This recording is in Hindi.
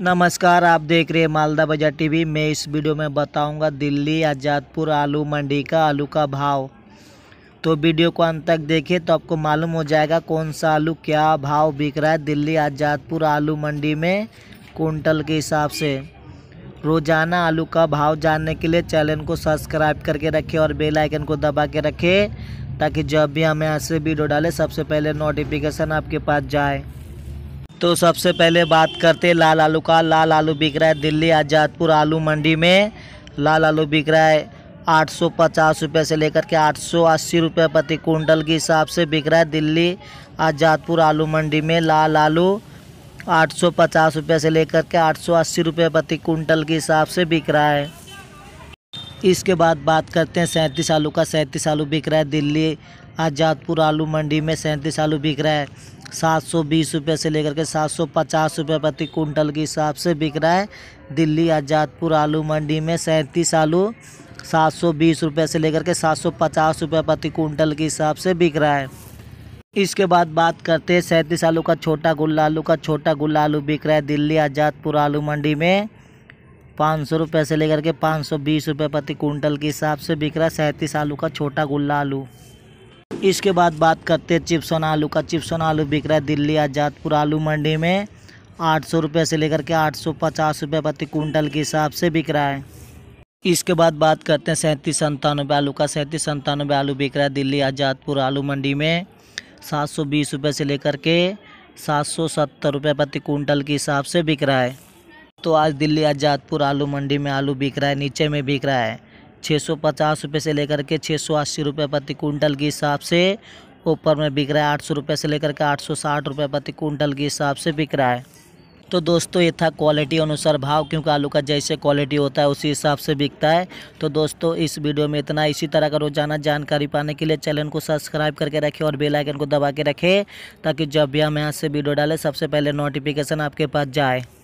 नमस्कार आप देख रहे हैं मालदा बाजार टीवी मैं इस वीडियो में बताऊंगा दिल्ली आज़ादपुर आलू मंडी का आलू का भाव तो वीडियो को अंत तक देखिए तो आपको मालूम हो जाएगा कौन सा आलू क्या भाव बिक रहा है दिल्ली आज़ादपुर आलू मंडी में कुंटल के हिसाब से रोज़ाना आलू का भाव जानने के लिए चैनल को सब्सक्राइब करके रखें और बेल आइकन को दबा के रखें ताकि जब भी हमें ऐसे वीडियो डालें सबसे पहले नोटिफिकेशन आपके पास जाए तो सबसे पहले बात करते लाल आलू का लाल आलू बिक रहा है दिल्ली आज़ादपुर आलू मंडी में लाल आलू बिक रहा है आठ सौ पचास रुपये से लेकर के आठ सौ अस्सी रुपये प्रति कुंटल के हिसाब से बिक रहा है दिल्ली आज़ादपुर आलू मंडी में लाल आलू आठ सौ पचास रुपये से लेकर के आठ सौ अस्सी रुपये प्रति कुंटल के हिसाब से बिक रहा है इसके बाद बात करते हैं सैंतीस आलू का सैंतीस आलू बिक रहा है दिल्ली आज़ादपुर आलू मंडी में सैंतीस आलू बिक रहा है सात सौ बीस रुपये से लेकर के सात सौ पचास रुपये प्रति कुंटल के हिसाब से बिक रहा है दिल्ली आज़ादपुर आलू मंडी में सैंतीस आलू सात सौ बीस रुपये से लेकर के सात सौ पचास रुपये प्रति कुंटल के हिसाब से बिक रहा है इसके बाद बात करते हैं सैंतीस आलू का छोटा गुल्ला आलू का छोटा गुल्ला आलू बिक रहा है दिल्ली आज़ादपुर आलू मंडी में पाँच सौ रुपये से लेकर के पाँच सौ बीस रुपये प्रति कुंटल के हिसाब से बिक रहा है सैंतीस आलू का छोटा गुल्ला आलू इसके बाद बात करते हैं चिप्सन आलू का चिप्सन आलू बिक रहा है दिल्ली आज़ादपुर आलू मंडी में आठ सौ रुपये से लेकर के आठ सौ पचास रुपये प्रति कुंटल के हिसाब से बिक रहा है इसके बाद बात करते हैं सैंतीस संतानवे आलू का सैंतीस संतानवे आलू बिक रहा है दिल्ली आज़ादपुर आलू मंडी में सात सौ बीस रुपये से लेकर के सात सौ सत्तर रुपये प्रति कुंटल के हिसाब से बिक रहा है तो आज दिल्ली आज़ादपुर आलू मंडी में आलू बिक रहा है नीचे में बिक रहा है छः सौ पचास रुपये से लेकर के छः सौ अस्सी रुपये प्रति कुंटल के हिसाब से ऊपर में बिक रहा है आठ सौ रुपये से लेकर के आठ सौ साठ रुपये प्रति कुंटल के हिसाब से बिक रहा है तो दोस्तों ये था क्वालिटी अनुसार भाव क्योंकि आलू का जैसे क्वालिटी होता है उसी हिसाब से बिकता है तो दोस्तों इस वीडियो में इतना इसी तरह का रोजाना जानकारी पाने के लिए चैनल को सब्सक्राइब करके रखें और बेल आइकन को दबा के रखें ताकि जब भी हम यहाँ से वीडियो डालें सबसे पहले नोटिफिकेशन आपके पास जाए